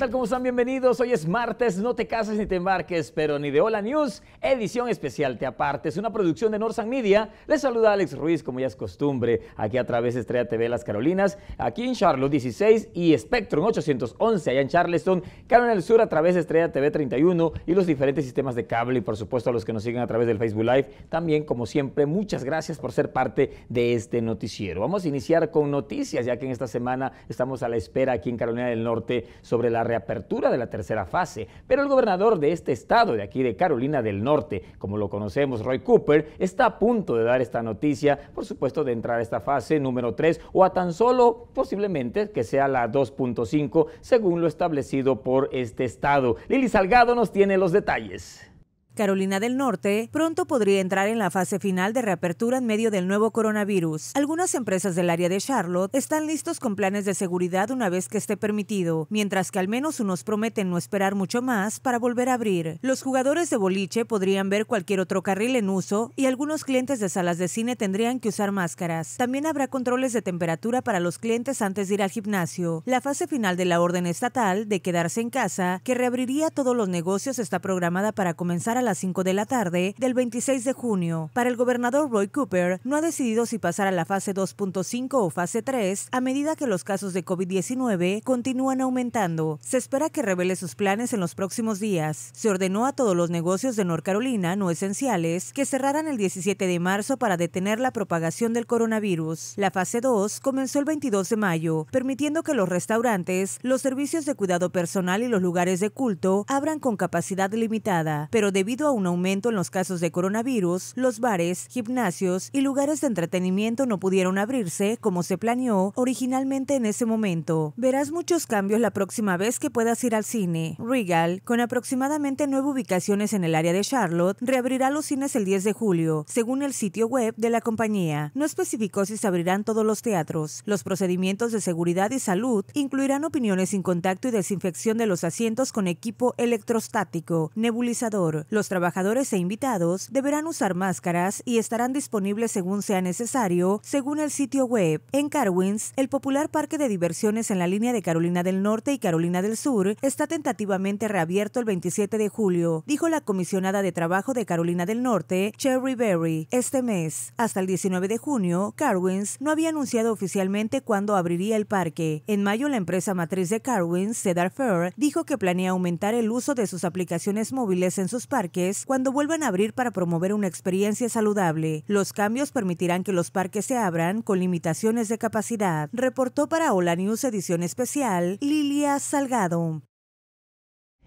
tal? ¿Cómo están? Bienvenidos. Hoy es martes, no te cases ni te embarques, pero ni de Hola News, edición especial Te Apartes, una producción de Norsan Media. Les saluda Alex Ruiz, como ya es costumbre, aquí a través de Estrella TV Las Carolinas, aquí en Charlotte 16 y Spectrum 811, allá en Charleston, Carolina del Sur a través de Estrella TV 31 y los diferentes sistemas de cable y por supuesto a los que nos siguen a través del Facebook Live. También, como siempre, muchas gracias por ser parte de este noticiero. Vamos a iniciar con noticias, ya que en esta semana estamos a la espera aquí en Carolina del Norte sobre la reapertura de la tercera fase, pero el gobernador de este estado, de aquí de Carolina del Norte, como lo conocemos, Roy Cooper, está a punto de dar esta noticia, por supuesto, de entrar a esta fase número 3 o a tan solo posiblemente que sea la 2.5, según lo establecido por este estado. Lili Salgado nos tiene los detalles. Carolina del Norte pronto podría entrar en la fase final de reapertura en medio del nuevo coronavirus. Algunas empresas del área de Charlotte están listos con planes de seguridad una vez que esté permitido, mientras que al menos unos prometen no esperar mucho más para volver a abrir. Los jugadores de boliche podrían ver cualquier otro carril en uso y algunos clientes de salas de cine tendrían que usar máscaras. También habrá controles de temperatura para los clientes antes de ir al gimnasio. La fase final de la orden estatal de quedarse en casa, que reabriría todos los negocios, está programada para comenzar a 5 de la tarde del 26 de junio. Para el gobernador Roy Cooper, no ha decidido si pasar a la fase 2.5 o fase 3 a medida que los casos de COVID-19 continúan aumentando. Se espera que revele sus planes en los próximos días. Se ordenó a todos los negocios de North Carolina no esenciales que cerraran el 17 de marzo para detener la propagación del coronavirus. La fase 2 comenzó el 22 de mayo, permitiendo que los restaurantes, los servicios de cuidado personal y los lugares de culto abran con capacidad limitada, pero debido debido a un aumento en los casos de coronavirus, los bares, gimnasios y lugares de entretenimiento no pudieron abrirse como se planeó originalmente en ese momento. Verás muchos cambios la próxima vez que puedas ir al cine. Regal, con aproximadamente nueve ubicaciones en el área de Charlotte, reabrirá los cines el 10 de julio, según el sitio web de la compañía. No especificó si se abrirán todos los teatros. Los procedimientos de seguridad y salud incluirán opiniones sin contacto y desinfección de los asientos con equipo electrostático, nebulizador. Los trabajadores e invitados deberán usar máscaras y estarán disponibles según sea necesario, según el sitio web. En Carwins, el popular parque de diversiones en la línea de Carolina del Norte y Carolina del Sur está tentativamente reabierto el 27 de julio, dijo la comisionada de trabajo de Carolina del Norte, Cherry Berry, este mes. Hasta el 19 de junio, Carwins no había anunciado oficialmente cuándo abriría el parque. En mayo, la empresa matriz de Carwins, Cedar Fair, dijo que planea aumentar el uso de sus aplicaciones móviles en sus parques cuando vuelvan a abrir para promover una experiencia saludable. Los cambios permitirán que los parques se abran con limitaciones de capacidad, reportó para Hola News edición especial Lilia Salgado.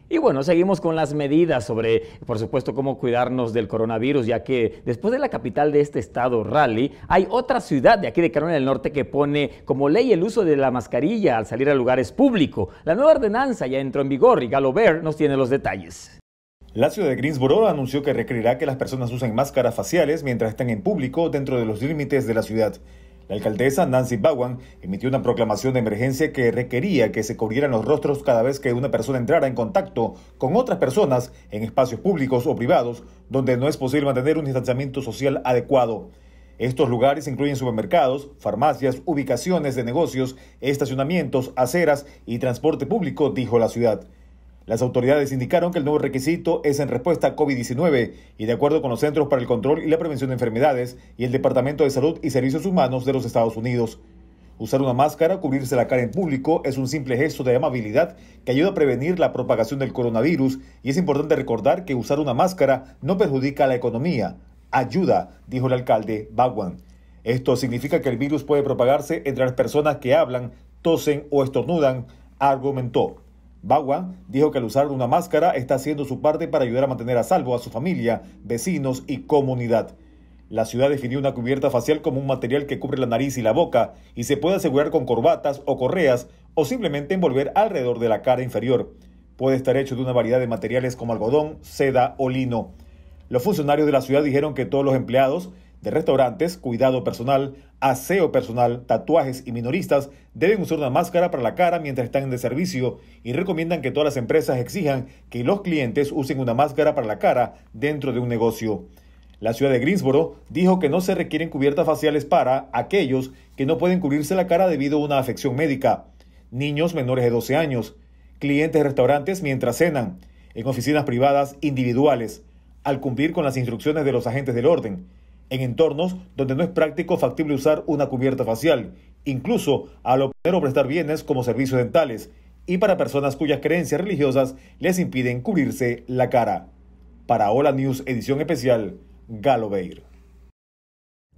Y bueno, seguimos con las medidas sobre, por supuesto, cómo cuidarnos del coronavirus, ya que después de la capital de este estado, Raleigh, hay otra ciudad de aquí de Carolina del Norte que pone como ley el uso de la mascarilla al salir a lugares públicos. La nueva ordenanza ya entró en vigor y Galo nos tiene los detalles. La ciudad de Greensboro anunció que requerirá que las personas usen máscaras faciales mientras están en público dentro de los límites de la ciudad. La alcaldesa Nancy Bowen emitió una proclamación de emergencia que requería que se cubrieran los rostros cada vez que una persona entrara en contacto con otras personas en espacios públicos o privados donde no es posible mantener un distanciamiento social adecuado. Estos lugares incluyen supermercados, farmacias, ubicaciones de negocios, estacionamientos, aceras y transporte público, dijo la ciudad. Las autoridades indicaron que el nuevo requisito es en respuesta a COVID-19 y de acuerdo con los Centros para el Control y la Prevención de Enfermedades y el Departamento de Salud y Servicios Humanos de los Estados Unidos. Usar una máscara o cubrirse la cara en público es un simple gesto de amabilidad que ayuda a prevenir la propagación del coronavirus y es importante recordar que usar una máscara no perjudica a la economía, ayuda, dijo el alcalde Bagwan. Esto significa que el virus puede propagarse entre las personas que hablan, tosen o estornudan, argumentó. Bagua dijo que al usar una máscara está haciendo su parte para ayudar a mantener a salvo a su familia, vecinos y comunidad. La ciudad definió una cubierta facial como un material que cubre la nariz y la boca y se puede asegurar con corbatas o correas o simplemente envolver alrededor de la cara inferior. Puede estar hecho de una variedad de materiales como algodón, seda o lino. Los funcionarios de la ciudad dijeron que todos los empleados de restaurantes, cuidado personal, aseo personal, tatuajes y minoristas deben usar una máscara para la cara mientras están de servicio y recomiendan que todas las empresas exijan que los clientes usen una máscara para la cara dentro de un negocio. La ciudad de Greensboro dijo que no se requieren cubiertas faciales para aquellos que no pueden cubrirse la cara debido a una afección médica, niños menores de 12 años, clientes de restaurantes mientras cenan, en oficinas privadas individuales, al cumplir con las instrucciones de los agentes del orden en entornos donde no es práctico factible usar una cubierta facial, incluso al obtener o prestar bienes como servicios dentales, y para personas cuyas creencias religiosas les impiden cubrirse la cara. Para Hola News, edición especial, Galo Beir.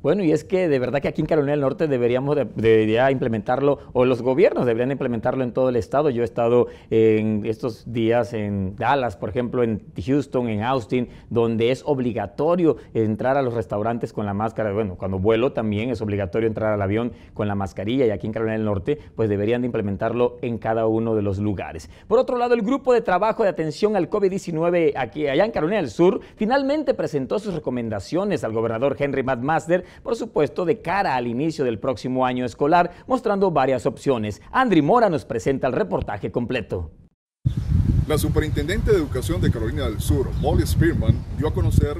Bueno, y es que de verdad que aquí en Carolina del Norte deberíamos de, implementarlo, o los gobiernos deberían implementarlo en todo el estado. Yo he estado en estos días en Dallas, por ejemplo, en Houston, en Austin, donde es obligatorio entrar a los restaurantes con la máscara. Bueno, cuando vuelo también es obligatorio entrar al avión con la mascarilla, y aquí en Carolina del Norte, pues deberían de implementarlo en cada uno de los lugares. Por otro lado, el grupo de trabajo de atención al COVID-19 aquí allá en Carolina del Sur finalmente presentó sus recomendaciones al gobernador Henry McMaster por supuesto de cara al inicio del próximo año escolar, mostrando varias opciones. Andri Mora nos presenta el reportaje completo. La superintendente de Educación de Carolina del Sur, Molly Spearman, dio a conocer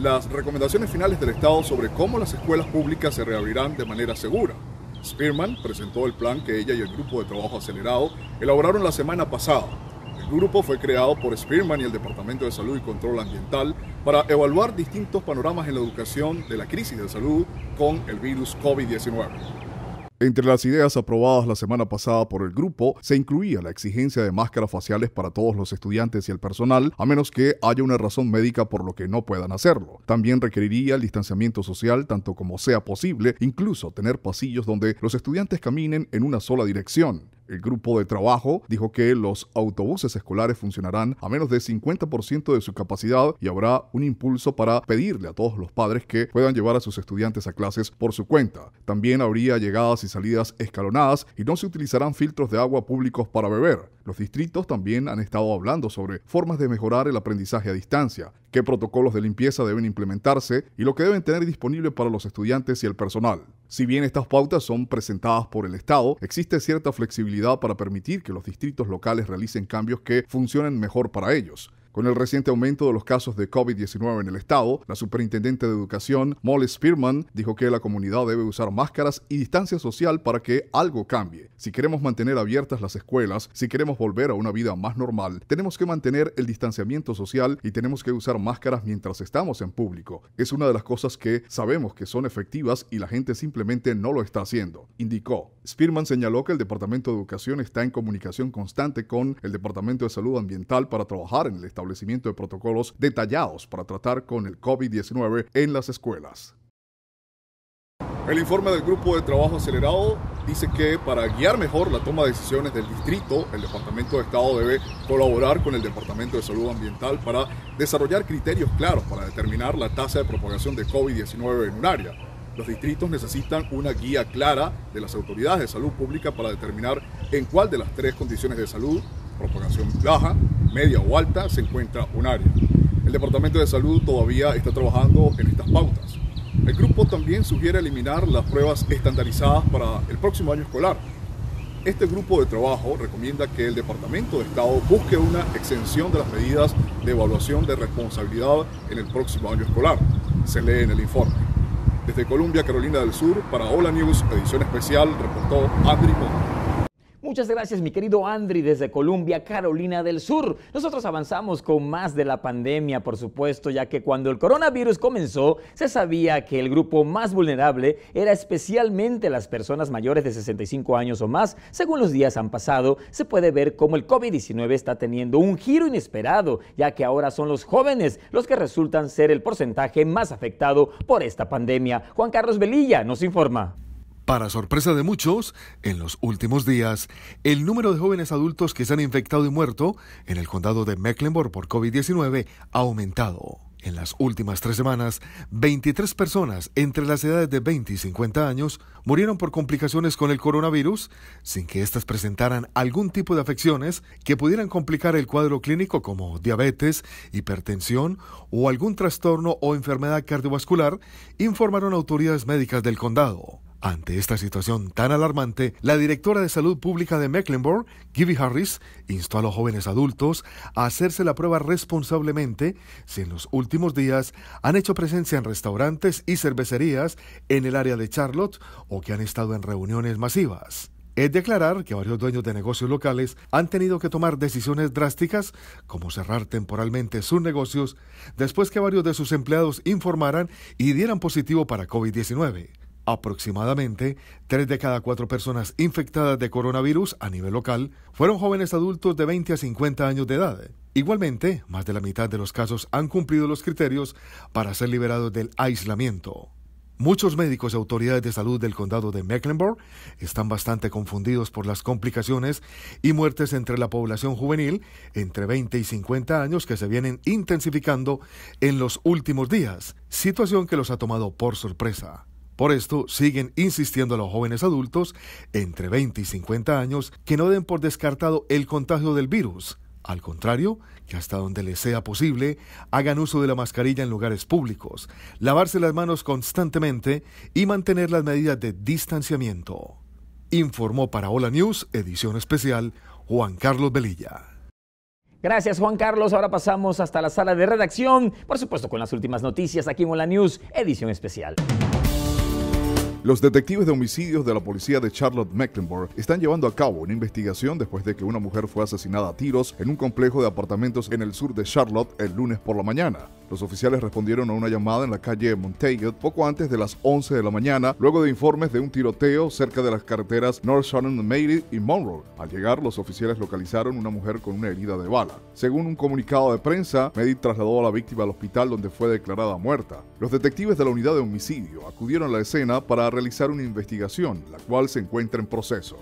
las recomendaciones finales del Estado sobre cómo las escuelas públicas se reabrirán de manera segura. Spearman presentó el plan que ella y el grupo de trabajo acelerado elaboraron la semana pasada el grupo fue creado por Spearman y el Departamento de Salud y Control Ambiental para evaluar distintos panoramas en la educación de la crisis de salud con el virus COVID-19. Entre las ideas aprobadas la semana pasada por el grupo se incluía la exigencia de máscaras faciales para todos los estudiantes y el personal, a menos que haya una razón médica por lo que no puedan hacerlo. También requeriría el distanciamiento social tanto como sea posible, incluso tener pasillos donde los estudiantes caminen en una sola dirección. El grupo de trabajo dijo que los autobuses escolares funcionarán a menos de 50% de su capacidad y habrá un impulso para pedirle a todos los padres que puedan llevar a sus estudiantes a clases por su cuenta. También habría llegadas y salidas escalonadas y no se utilizarán filtros de agua públicos para beber. Los distritos también han estado hablando sobre formas de mejorar el aprendizaje a distancia qué protocolos de limpieza deben implementarse y lo que deben tener disponible para los estudiantes y el personal. Si bien estas pautas son presentadas por el Estado, existe cierta flexibilidad para permitir que los distritos locales realicen cambios que funcionen mejor para ellos. Con el reciente aumento de los casos de COVID-19 en el estado, la superintendente de educación, Molly Spearman, dijo que la comunidad debe usar máscaras y distancia social para que algo cambie. Si queremos mantener abiertas las escuelas, si queremos volver a una vida más normal, tenemos que mantener el distanciamiento social y tenemos que usar máscaras mientras estamos en público. Es una de las cosas que sabemos que son efectivas y la gente simplemente no lo está haciendo, indicó. Spearman señaló que el Departamento de Educación está en comunicación constante con el Departamento de Salud Ambiental para trabajar en el estado establecimiento de protocolos detallados para tratar con el COVID-19 en las escuelas. El informe del Grupo de Trabajo Acelerado dice que para guiar mejor la toma de decisiones del distrito, el Departamento de Estado debe colaborar con el Departamento de Salud Ambiental para desarrollar criterios claros para determinar la tasa de propagación de COVID-19 en un área. Los distritos necesitan una guía clara de las autoridades de salud pública para determinar en cuál de las tres condiciones de salud propagación baja, media o alta, se encuentra un área. El Departamento de Salud todavía está trabajando en estas pautas. El grupo también sugiere eliminar las pruebas estandarizadas para el próximo año escolar. Este grupo de trabajo recomienda que el Departamento de Estado busque una exención de las medidas de evaluación de responsabilidad en el próximo año escolar. Se lee en el informe. Desde Columbia, Carolina del Sur, para Hola News, edición especial, reportó Andri Muchas gracias mi querido Andri desde Colombia, Carolina del Sur. Nosotros avanzamos con más de la pandemia, por supuesto, ya que cuando el coronavirus comenzó, se sabía que el grupo más vulnerable era especialmente las personas mayores de 65 años o más. Según los días han pasado, se puede ver cómo el COVID-19 está teniendo un giro inesperado, ya que ahora son los jóvenes los que resultan ser el porcentaje más afectado por esta pandemia. Juan Carlos Velilla nos informa. Para sorpresa de muchos, en los últimos días, el número de jóvenes adultos que se han infectado y muerto en el condado de Mecklenburg por COVID-19 ha aumentado. En las últimas tres semanas, 23 personas entre las edades de 20 y 50 años murieron por complicaciones con el coronavirus, sin que éstas presentaran algún tipo de afecciones que pudieran complicar el cuadro clínico como diabetes, hipertensión o algún trastorno o enfermedad cardiovascular, informaron autoridades médicas del condado. Ante esta situación tan alarmante, la directora de salud pública de Mecklenburg, Gibby Harris, instó a los jóvenes adultos a hacerse la prueba responsablemente si en los últimos días han hecho presencia en restaurantes y cervecerías en el área de Charlotte o que han estado en reuniones masivas. Es declarar que varios dueños de negocios locales han tenido que tomar decisiones drásticas, como cerrar temporalmente sus negocios, después que varios de sus empleados informaran y dieran positivo para COVID-19. Aproximadamente, tres de cada cuatro personas infectadas de coronavirus a nivel local fueron jóvenes adultos de 20 a 50 años de edad. Igualmente, más de la mitad de los casos han cumplido los criterios para ser liberados del aislamiento. Muchos médicos y autoridades de salud del condado de Mecklenburg están bastante confundidos por las complicaciones y muertes entre la población juvenil entre 20 y 50 años que se vienen intensificando en los últimos días, situación que los ha tomado por sorpresa. Por esto siguen insistiendo a los jóvenes adultos entre 20 y 50 años que no den por descartado el contagio del virus. Al contrario, que hasta donde les sea posible, hagan uso de la mascarilla en lugares públicos, lavarse las manos constantemente y mantener las medidas de distanciamiento. Informó para Hola News, edición especial, Juan Carlos Velilla. Gracias Juan Carlos, ahora pasamos hasta la sala de redacción, por supuesto con las últimas noticias aquí en Hola News, edición especial. Los detectives de homicidios de la policía de Charlotte Mecklenburg están llevando a cabo una investigación después de que una mujer fue asesinada a tiros en un complejo de apartamentos en el sur de Charlotte el lunes por la mañana. Los oficiales respondieron a una llamada en la calle Montague poco antes de las 11 de la mañana, luego de informes de un tiroteo cerca de las carreteras North Shannon, Mary y Monroe. Al llegar, los oficiales localizaron una mujer con una herida de bala. Según un comunicado de prensa, Mary trasladó a la víctima al hospital donde fue declarada muerta. Los detectives de la unidad de homicidio acudieron a la escena para realizar una investigación, la cual se encuentra en proceso.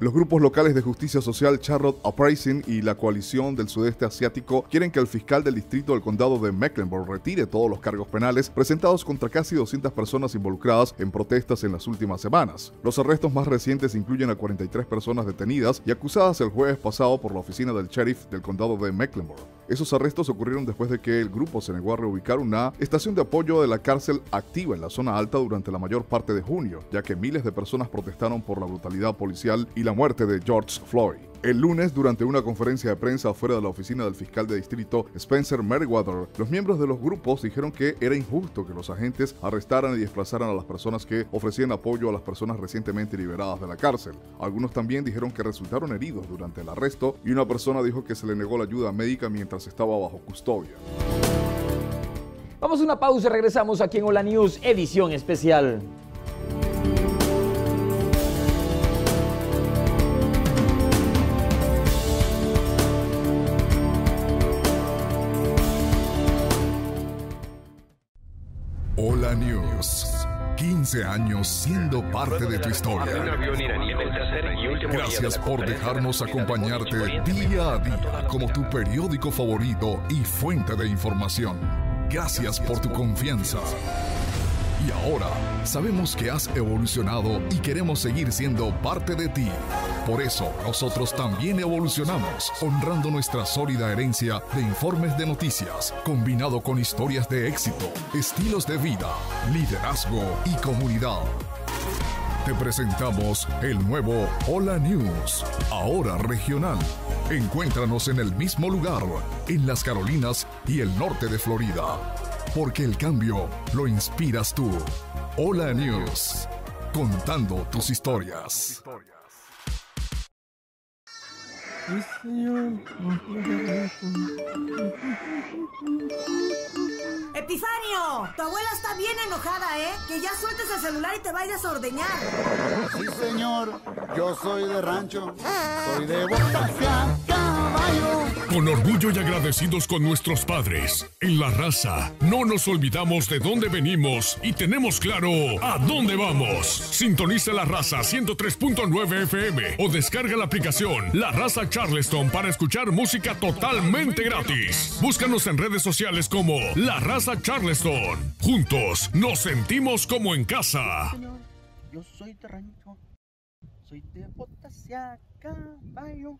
Los grupos locales de justicia social Charlotte Uprising y la coalición del sudeste asiático quieren que el fiscal del distrito del condado de Mecklenburg retire todos los cargos penales presentados contra casi 200 personas involucradas en protestas en las últimas semanas. Los arrestos más recientes incluyen a 43 personas detenidas y acusadas el jueves pasado por la oficina del sheriff del condado de Mecklenburg. Esos arrestos ocurrieron después de que el grupo se negó a reubicar una estación de apoyo de la cárcel activa en la zona alta durante la mayor parte de junio, ya que miles de personas protestaron por la brutalidad policial y la muerte de George Floyd. El lunes, durante una conferencia de prensa fuera de la oficina del fiscal de distrito Spencer Meriwether, los miembros de los grupos dijeron que era injusto que los agentes arrestaran y desplazaran a las personas que ofrecían apoyo a las personas recientemente liberadas de la cárcel. Algunos también dijeron que resultaron heridos durante el arresto y una persona dijo que se le negó la ayuda médica mientras estaba bajo custodia. Vamos a una pausa y regresamos aquí en Hola News, edición especial. años siendo parte de tu historia. Gracias por dejarnos acompañarte día a día como tu periódico favorito y fuente de información. Gracias por tu confianza. Y ahora sabemos que has evolucionado y queremos seguir siendo parte de ti. Por eso nosotros también evolucionamos, honrando nuestra sólida herencia de informes de noticias, combinado con historias de éxito, estilos de vida, liderazgo y comunidad. Te presentamos el nuevo Hola News, ahora regional. Encuéntranos en el mismo lugar, en las Carolinas y el norte de Florida porque el cambio lo inspiras tú. Hola News, contando tus historias. Epifanio, tu abuela está bien enojada, ¿eh? Que ya sueltes el celular y te vayas a ordeñar yo soy de rancho, soy de botas caballo. Con orgullo y agradecidos con nuestros padres, en la raza, no nos olvidamos de dónde venimos y tenemos claro a dónde vamos. Sintoniza la raza 103.9 FM o descarga la aplicación La Raza Charleston para escuchar música totalmente gratis. Búscanos en redes sociales como La Raza Charleston. Juntos nos sentimos como en casa. Yo soy terreno. Soy de Botas y a caballo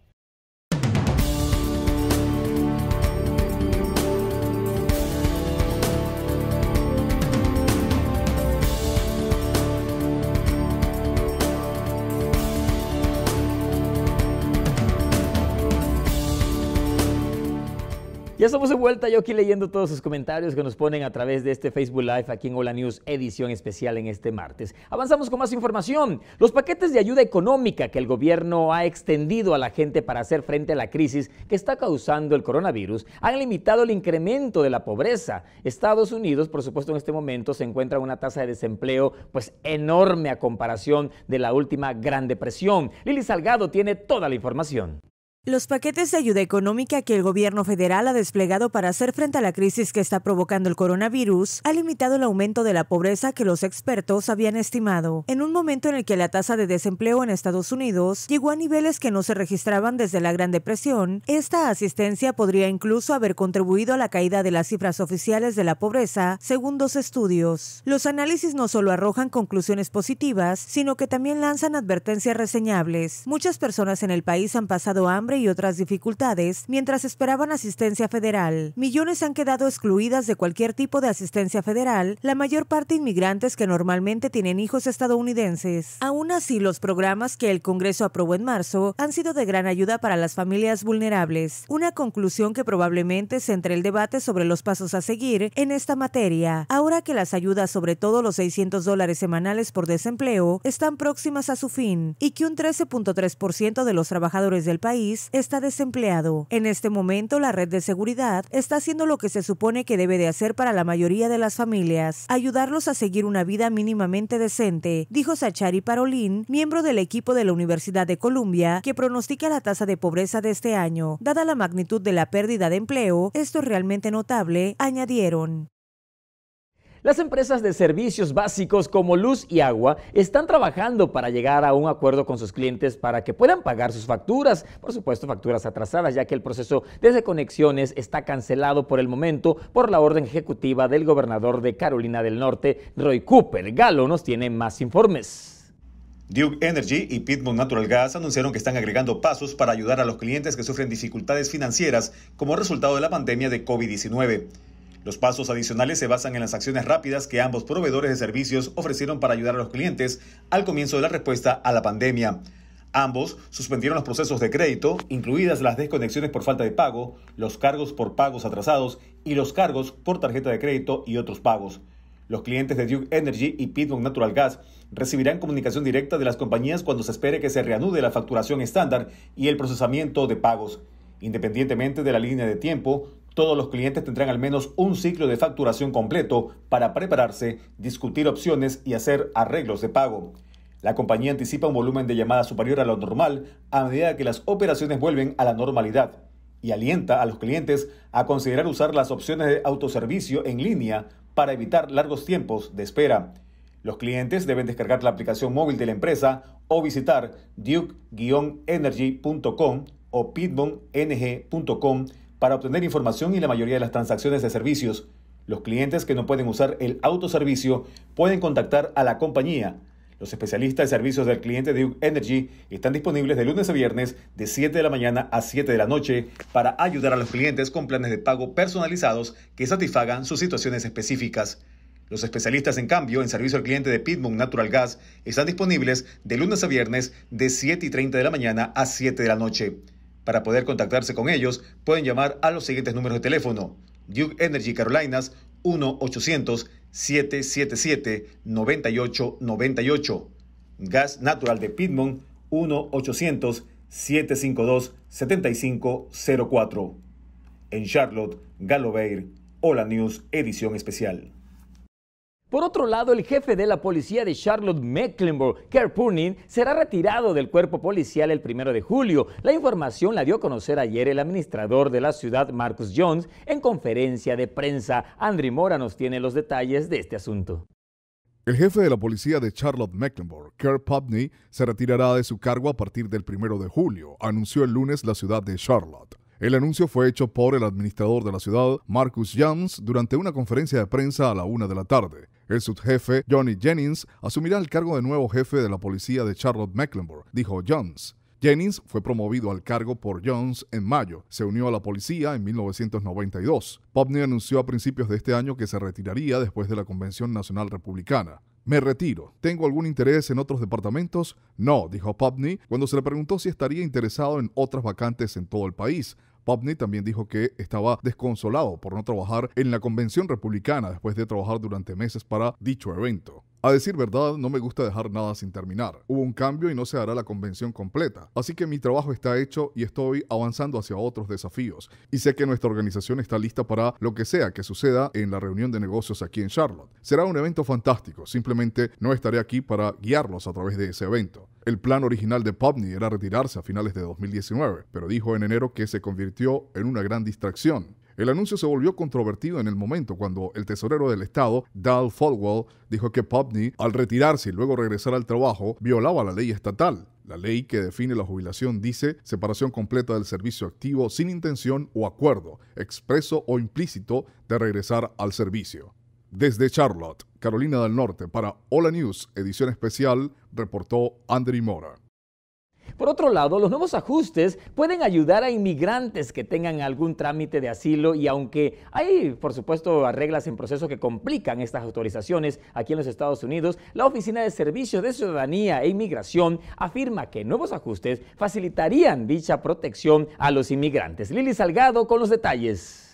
Ya estamos de vuelta, yo aquí leyendo todos sus comentarios que nos ponen a través de este Facebook Live aquí en Hola News, edición especial en este martes. Avanzamos con más información. Los paquetes de ayuda económica que el gobierno ha extendido a la gente para hacer frente a la crisis que está causando el coronavirus han limitado el incremento de la pobreza. Estados Unidos, por supuesto, en este momento se encuentra en una tasa de desempleo pues enorme a comparación de la última Gran Depresión. Lili Salgado tiene toda la información. Los paquetes de ayuda económica que el gobierno federal ha desplegado para hacer frente a la crisis que está provocando el coronavirus ha limitado el aumento de la pobreza que los expertos habían estimado, en un momento en el que la tasa de desempleo en Estados Unidos llegó a niveles que no se registraban desde la Gran Depresión. Esta asistencia podría incluso haber contribuido a la caída de las cifras oficiales de la pobreza, según dos estudios. Los análisis no solo arrojan conclusiones positivas, sino que también lanzan advertencias reseñables. Muchas personas en el país han pasado hambre y otras dificultades mientras esperaban asistencia federal. Millones han quedado excluidas de cualquier tipo de asistencia federal, la mayor parte inmigrantes que normalmente tienen hijos estadounidenses. Aún así, los programas que el Congreso aprobó en marzo han sido de gran ayuda para las familias vulnerables, una conclusión que probablemente centre el debate sobre los pasos a seguir en esta materia, ahora que las ayudas, sobre todo los 600 dólares semanales por desempleo, están próximas a su fin y que un 13.3% de los trabajadores del país está desempleado. En este momento, la red de seguridad está haciendo lo que se supone que debe de hacer para la mayoría de las familias, ayudarlos a seguir una vida mínimamente decente, dijo Sachari Parolín, miembro del equipo de la Universidad de Columbia, que pronostica la tasa de pobreza de este año. Dada la magnitud de la pérdida de empleo, esto es realmente notable, añadieron. Las empresas de servicios básicos como luz y agua están trabajando para llegar a un acuerdo con sus clientes para que puedan pagar sus facturas, por supuesto facturas atrasadas, ya que el proceso de desconexiones está cancelado por el momento por la orden ejecutiva del gobernador de Carolina del Norte, Roy Cooper. Galo nos tiene más informes. Duke Energy y Piedmont Natural Gas anunciaron que están agregando pasos para ayudar a los clientes que sufren dificultades financieras como resultado de la pandemia de COVID-19. Los pasos adicionales se basan en las acciones rápidas que ambos proveedores de servicios ofrecieron para ayudar a los clientes al comienzo de la respuesta a la pandemia. Ambos suspendieron los procesos de crédito, incluidas las desconexiones por falta de pago, los cargos por pagos atrasados y los cargos por tarjeta de crédito y otros pagos. Los clientes de Duke Energy y Piedmont Natural Gas recibirán comunicación directa de las compañías cuando se espere que se reanude la facturación estándar y el procesamiento de pagos. Independientemente de la línea de tiempo, todos los clientes tendrán al menos un ciclo de facturación completo para prepararse, discutir opciones y hacer arreglos de pago. La compañía anticipa un volumen de llamadas superior a lo normal a medida que las operaciones vuelven a la normalidad y alienta a los clientes a considerar usar las opciones de autoservicio en línea para evitar largos tiempos de espera. Los clientes deben descargar la aplicación móvil de la empresa o visitar duke-energy.com o pitbonng.com para obtener información y la mayoría de las transacciones de servicios. Los clientes que no pueden usar el autoservicio pueden contactar a la compañía. Los especialistas de servicios del cliente de Duke Energy están disponibles de lunes a viernes de 7 de la mañana a 7 de la noche para ayudar a los clientes con planes de pago personalizados que satisfagan sus situaciones específicas. Los especialistas, en cambio, en servicio al cliente de Piedmont Natural Gas están disponibles de lunes a viernes de 7 y 30 de la mañana a 7 de la noche. Para poder contactarse con ellos, pueden llamar a los siguientes números de teléfono. Duke Energy Carolinas 1-800-777-9898. Gas Natural de Piedmont 1-800-752-7504. En Charlotte, Galloway, Hola News, edición especial. Por otro lado, el jefe de la policía de Charlotte Mecklenburg, Kerr Purning, será retirado del cuerpo policial el primero de julio. La información la dio a conocer ayer el administrador de la ciudad, Marcus Jones, en conferencia de prensa. Andri Mora nos tiene los detalles de este asunto. El jefe de la policía de Charlotte Mecklenburg, Kerr Putney, se retirará de su cargo a partir del primero de julio, anunció el lunes la ciudad de Charlotte. El anuncio fue hecho por el administrador de la ciudad, Marcus Jones, durante una conferencia de prensa a la una de la tarde. El subjefe, Johnny Jennings, asumirá el cargo de nuevo jefe de la policía de Charlotte Mecklenburg, dijo Jones. Jennings fue promovido al cargo por Jones en mayo. Se unió a la policía en 1992. Popney anunció a principios de este año que se retiraría después de la Convención Nacional Republicana. Me retiro. ¿Tengo algún interés en otros departamentos? No, dijo Popney cuando se le preguntó si estaría interesado en otras vacantes en todo el país. Popney también dijo que estaba desconsolado por no trabajar en la convención republicana después de trabajar durante meses para dicho evento. A decir verdad, no me gusta dejar nada sin terminar. Hubo un cambio y no se hará la convención completa. Así que mi trabajo está hecho y estoy avanzando hacia otros desafíos. Y sé que nuestra organización está lista para lo que sea que suceda en la reunión de negocios aquí en Charlotte. Será un evento fantástico. Simplemente no estaré aquí para guiarlos a través de ese evento. El plan original de Putney era retirarse a finales de 2019, pero dijo en enero que se convirtió en una gran distracción. El anuncio se volvió controvertido en el momento cuando el tesorero del Estado, Dal Falwell, dijo que Putney, al retirarse y luego regresar al trabajo, violaba la ley estatal. La ley que define la jubilación dice separación completa del servicio activo sin intención o acuerdo, expreso o implícito, de regresar al servicio. Desde Charlotte. Carolina del Norte. Para Hola News, edición especial, reportó Andri Mora. Por otro lado, los nuevos ajustes pueden ayudar a inmigrantes que tengan algún trámite de asilo y aunque hay, por supuesto, reglas en proceso que complican estas autorizaciones aquí en los Estados Unidos, la Oficina de Servicios de Ciudadanía e Inmigración afirma que nuevos ajustes facilitarían dicha protección a los inmigrantes. Lili Salgado con los detalles.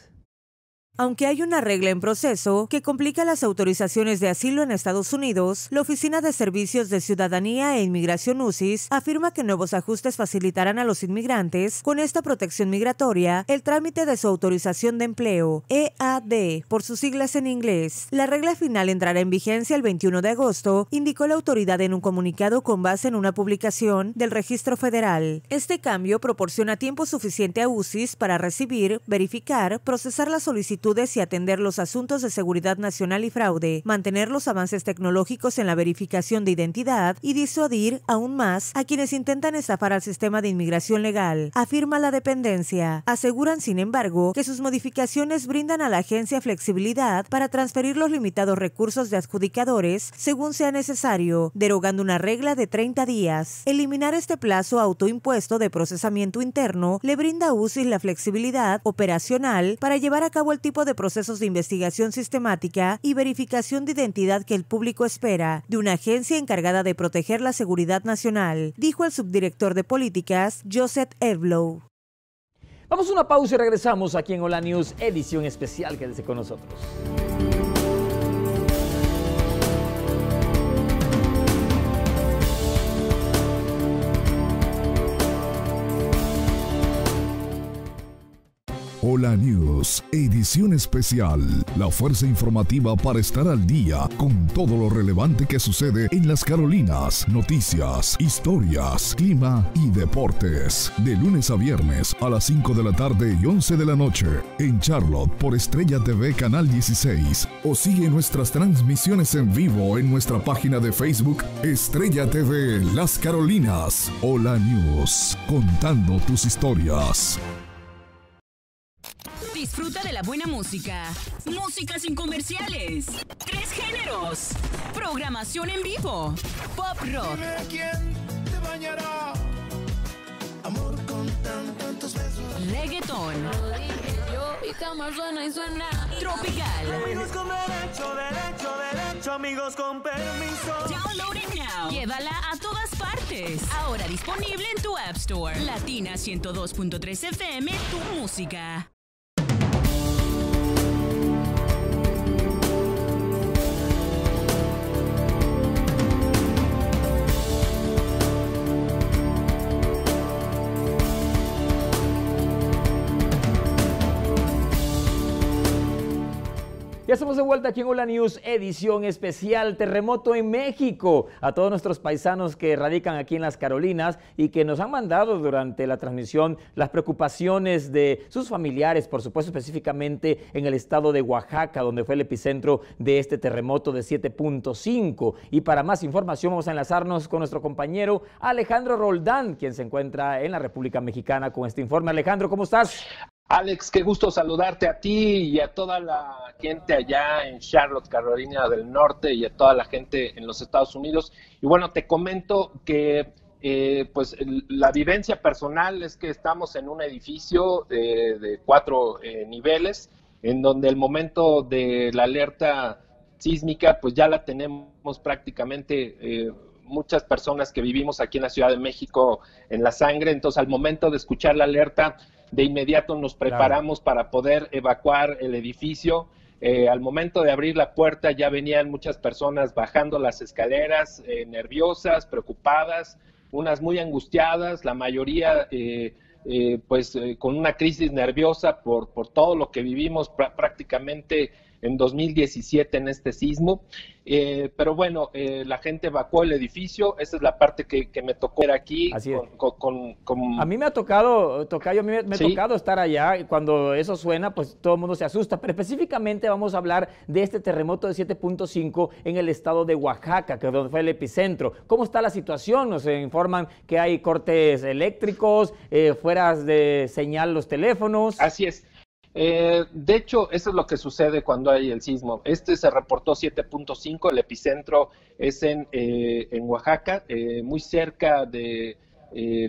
Aunque hay una regla en proceso que complica las autorizaciones de asilo en Estados Unidos, la Oficina de Servicios de Ciudadanía e Inmigración UCIS afirma que nuevos ajustes facilitarán a los inmigrantes con esta protección migratoria el trámite de su autorización de empleo, EAD, por sus siglas en inglés. La regla final entrará en vigencia el 21 de agosto, indicó la autoridad en un comunicado con base en una publicación del Registro Federal. Este cambio proporciona tiempo suficiente a UCIS para recibir, verificar, procesar la solicitud y atender los asuntos de seguridad nacional y fraude, mantener los avances tecnológicos en la verificación de identidad y disuadir aún más a quienes intentan estafar al sistema de inmigración legal, afirma la dependencia. Aseguran, sin embargo, que sus modificaciones brindan a la agencia flexibilidad para transferir los limitados recursos de adjudicadores según sea necesario, derogando una regla de 30 días. Eliminar este plazo autoimpuesto de procesamiento interno le brinda a UCI la flexibilidad operacional para llevar a cabo el tipo de procesos de investigación sistemática y verificación de identidad que el público espera de una agencia encargada de proteger la seguridad nacional, dijo el subdirector de políticas, Joseph Erblow. Vamos a una pausa y regresamos aquí en Hola News, edición especial. que Quédese con nosotros. Hola News, edición especial, la fuerza informativa para estar al día con todo lo relevante que sucede en las Carolinas, noticias, historias, clima y deportes. De lunes a viernes a las 5 de la tarde y 11 de la noche en Charlotte por Estrella TV Canal 16 o sigue nuestras transmisiones en vivo en nuestra página de Facebook Estrella TV Las Carolinas. Hola News, contando tus historias. Disfruta de la buena música. Música sin comerciales. Tres géneros. Programación en vivo. Pop rock. Dime quién te bañará. Amor con tantos besos. Reggaetón. Tropical. Amigos con derecho, derecho, derecho. Amigos con permiso. Download it now. Llévala a todas partes. Ahora disponible en tu App Store. Latina 102.3 FM, tu música. Ya estamos de vuelta aquí en Hola News, edición especial Terremoto en México. A todos nuestros paisanos que radican aquí en las Carolinas y que nos han mandado durante la transmisión las preocupaciones de sus familiares, por supuesto específicamente en el estado de Oaxaca, donde fue el epicentro de este terremoto de 7.5. Y para más información vamos a enlazarnos con nuestro compañero Alejandro Roldán, quien se encuentra en la República Mexicana con este informe. Alejandro, ¿cómo estás? Alex, qué gusto saludarte a ti y a toda la gente allá en Charlotte, Carolina del Norte y a toda la gente en los Estados Unidos. Y bueno, te comento que eh, pues la vivencia personal es que estamos en un edificio eh, de cuatro eh, niveles en donde el momento de la alerta sísmica pues ya la tenemos prácticamente muchas personas que vivimos aquí en la Ciudad de México en la sangre. Entonces al momento de escuchar la alerta de inmediato nos preparamos para poder evacuar el edificio. Eh, al momento de abrir la puerta ya venían muchas personas bajando las escaleras, eh, nerviosas, preocupadas, unas muy angustiadas, la mayoría eh, pues con una crisis nerviosa por, por todo lo que vivimos prácticamente en 2017 en este sismo. Eh, pero bueno, eh, la gente evacuó el edificio, esa es la parte que, me tocó ver aquí. Así es. A mí me ha tocado, a me, ha tocado estar allá y cuando eso suena, pues todo el mundo se asusta. Pero específicamente vamos a hablar de este terremoto de 7.5 en el estado de Oaxaca, que donde fue el epicentro. ¿Cómo está la situación? Nos informan que hay cortes eléctricos, eh, fuera fueras de señal los teléfonos. Así es. Eh, de hecho, eso es lo que sucede cuando hay el sismo. Este se reportó 7.5, el epicentro es en, eh, en Oaxaca, eh, muy cerca de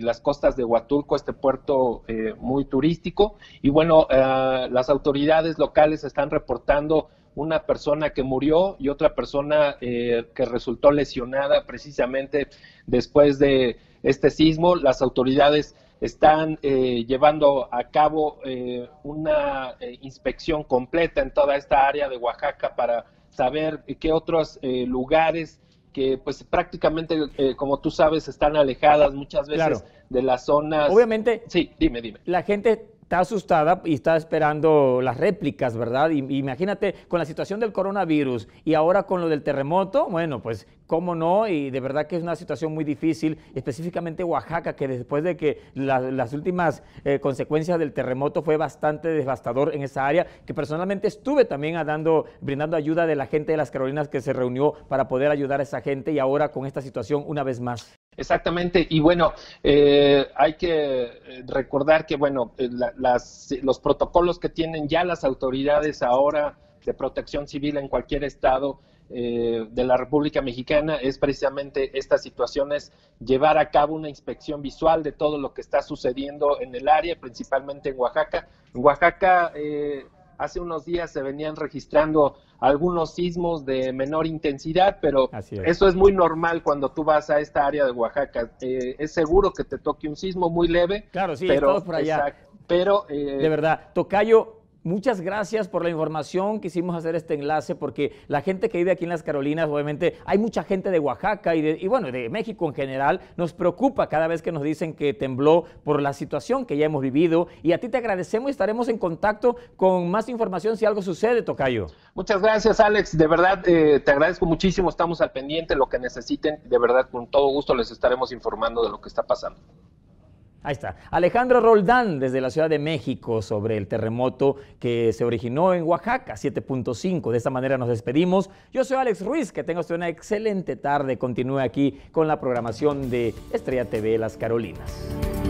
las costas de Huatulco, este puerto muy turístico. Y bueno, las autoridades locales están reportando una persona que murió y otra persona que resultó lesionada precisamente después de este sismo. Las autoridades están eh, llevando a cabo eh, una eh, inspección completa en toda esta área de Oaxaca para saber qué otros lugares que pues prácticamente, como tú sabes, están alejadas muchas veces de las zonas. Obviamente. Sí, dime, dime. La gente está asustada y está esperando las réplicas, ¿verdad? Y, imagínate con la situación del coronavirus y ahora con lo del terremoto, bueno, pues cómo no, y de verdad que es una situación muy difícil, específicamente Oaxaca, que después de que las últimas eh, consecuencias del terremoto fue bastante devastador en esa área, que personalmente estuve también dando, brindando ayuda de la gente de las Carolinas que se reunió para poder ayudar a esa gente y ahora con esta situación una vez más. Exactamente, y bueno, eh, hay que eh, recordar que, bueno, eh, las, los protocolos que tienen ya las autoridades ahora de protección civil en cualquier estado de la República Mexicana es precisamente estas situaciones, llevar a cabo una inspección visual de todo lo que está sucediendo en el área, principalmente en Oaxaca. Oaxaca... Eh, Hace unos días se venían registrando algunos sismos de menor intensidad, pero eso es muy normal cuando tú vas a esta área de Oaxaca. Eh, es seguro que te toque un sismo muy leve. Claro, sí, pero, por allá. pero eh, de verdad, Tocayo, Muchas gracias por la información. Quisimos hacer este enlace porque la gente que vive aquí en las Carolinas, obviamente, hay mucha gente de Oaxaca y, de, bueno, de México en general. Nos preocupa cada vez que nos dicen que tembló por la situación que ya hemos vivido. Y a ti te agradecemos y estaremos en contacto con más información si algo sucede, Tocayo. Muchas gracias, Alex. De verdad, eh, te agradezco muchísimo. Estamos al pendiente. Lo que necesiten, de verdad, con todo gusto les estaremos informando de lo que está pasando. Ahí está. Alejandro Roldán, desde la Ciudad de México, sobre el terremoto que se originó en Oaxaca, 7.5. De esta manera nos despedimos. Yo soy Alex Ruiz, que tenga usted una excelente tarde. Continúe aquí con la programación de Estrella TV Las Carolinas.